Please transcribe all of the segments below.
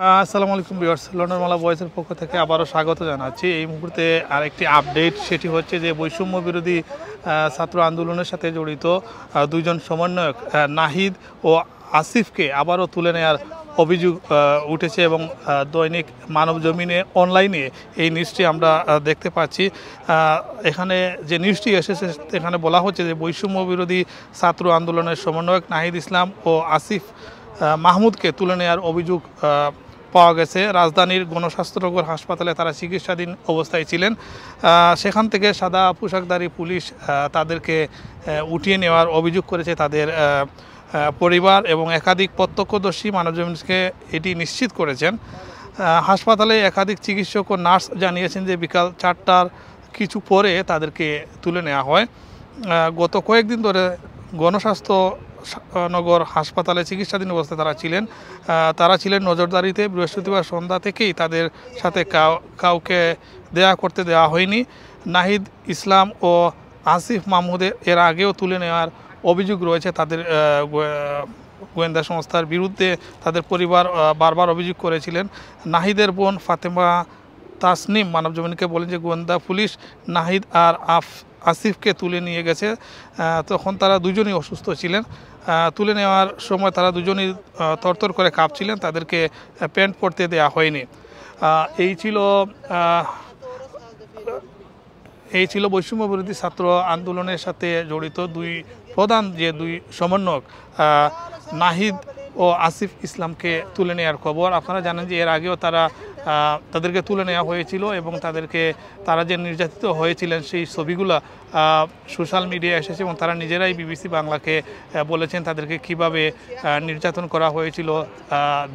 আসসালামু আলাইকুম বিয়ার্স মালা বয়েসের পক্ষ থেকে আবারও স্বাগত জানাচ্ছি এই মুহূর্তে আরেকটি আপডেট সেটি হচ্ছে যে বৈষম্য বিরোধী ছাত্র আন্দোলনের সাথে জড়িত দুইজন সমন্বয়ক নাহিদ ও আসিফকে আবারও তুলে নেওয়ার অভিযোগ উঠেছে এবং দৈনিক মানব জমিনে অনলাইনে এই নিউজটি আমরা দেখতে পাচ্ছি এখানে যে নিউজটি এসেছে এখানে বলা হচ্ছে যে বৈষম্য বিরোধী ছাত্র আন্দোলনের সমন্বয়ক নাহিদ ইসলাম ও আসিফ মাহমুদকে তুলে নেওয়ার অভিযোগ পাওয়া গেছে রাজধানীর গণস্বাস্থ্যনগর হাসপাতালে তারা চিকিৎসাধীন অবস্থায় ছিলেন সেখান থেকে সাদা পোশাকধারী পুলিশ তাদেরকে উঠিয়ে নেওয়ার অভিযোগ করেছে তাদের পরিবার এবং একাধিক প্রত্যক্ষদর্শী মানবজমিনকে এটি নিশ্চিত করেছেন হাসপাতালে একাধিক চিকিৎসক ও নার্স জানিয়েছেন যে বিকাল চারটার কিছু পরে তাদেরকে তুলে নেওয়া হয় গত কয়েকদিন ধরে গণস্বাস্থ্য নগর হাসপাতালে চিকিৎসাধীন অবস্থায় তারা ছিলেন তারা ছিলেন নজরদারিতে বৃহস্পতিবার সন্ধ্যা থেকেই তাদের সাথে কাউকে দেয়া করতে দেওয়া হয়নি নাহিদ ইসলাম ও আসিফ মাহমুদের এর আগেও তুলে নেওয়ার অভিযোগ রয়েছে তাদের গোয়েন্দা সংস্থার বিরুদ্ধে তাদের পরিবার বারবার অভিযোগ করেছিলেন নাহিদের বোন ফাতেমা তাসনিম জমিনকে বলেন যে গোয়েন্দা পুলিশ নাহিদ আর আফ আসিফকে তুলে নিয়ে গেছে তখন তারা দুজনই অসুস্থ ছিলেন তুলে নেওয়ার সময় তারা দুজনই তরতর করে কাঁপছিলেন তাদেরকে প্যান্ট পরতে দেয়া হয়নি এই ছিল এই ছিল বৈষম্য বিরোধী ছাত্র আন্দোলনের সাথে জড়িত দুই প্রধান যে দুই সমন্বয়ক নাহিদ ও আসিফ ইসলামকে তুলে নেওয়ার খবর আপনারা জানেন যে এর আগেও তারা তাদেরকে তুলে নেওয়া হয়েছিল এবং তাদেরকে তারা যে নির্যাতিত হয়েছিলেন সেই ছবিগুলো সোশ্যাল মিডিয়া এসেছে এবং তারা নিজেরাই বিবিসি বাংলাকে বলেছেন তাদেরকে কিভাবে নির্যাতন করা হয়েছিল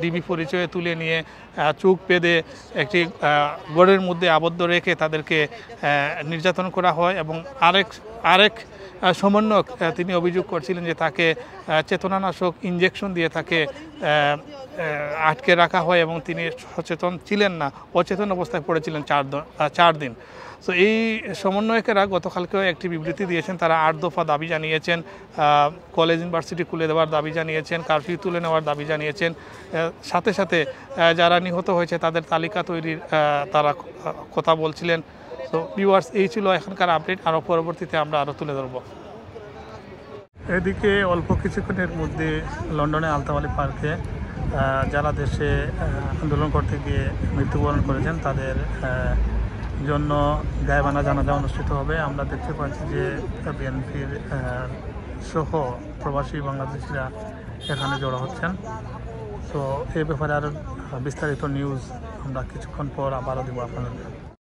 ডিবি পরিচয়ে তুলে নিয়ে চোখ পেদে একটি গড়ের মধ্যে আবদ্ধ রেখে তাদেরকে নির্যাতন করা হয় এবং আরেক আরেক সমন্বয়ক তিনি অভিযোগ করছিলেন যে তাকে চেতনানাশক ইঞ্জেকশন দিয়ে তাকে আটকে রাখা হয় এবং তিনি সচেতন ছিলেন ছিলেন না অচেতন অবস্থায় পড়েছিলেন চার চার দিন সো এই সমন্বয়কেরা গতকালকেও একটি বিবৃতি দিয়েছেন তারা আট দফা দাবি জানিয়েছেন কলেজ ইউনিভার্সিটি খুলে দেওয়ার দাবি জানিয়েছেন কারফিউ তুলে নেওয়ার দাবি জানিয়েছেন সাথে সাথে যারা নিহত হয়েছে তাদের তালিকা তৈরির তারা কথা বলছিলেন তো ভিউয়ার্স এই ছিল এখনকার আপডেট আরও পরবর্তীতে আমরা আরও তুলে ধরব এদিকে অল্প কিছুক্ষণের মধ্যে লন্ডনে আলতাওয়ালি পার্কে যারা দেশে আন্দোলন করতে গিয়ে মৃত্যুবরণ করেছেন তাদের জন্য গায়েবানা জানাজা অনুষ্ঠিত হবে আমরা দেখতে পাচ্ছি যে বিএনপির সহ প্রবাসী বাংলাদেশিরা এখানে জড়ো হচ্ছেন তো এ ব্যাপারে আরও বিস্তারিত নিউজ আমরা কিছুক্ষণ পর আবারও দেবো আপনাদের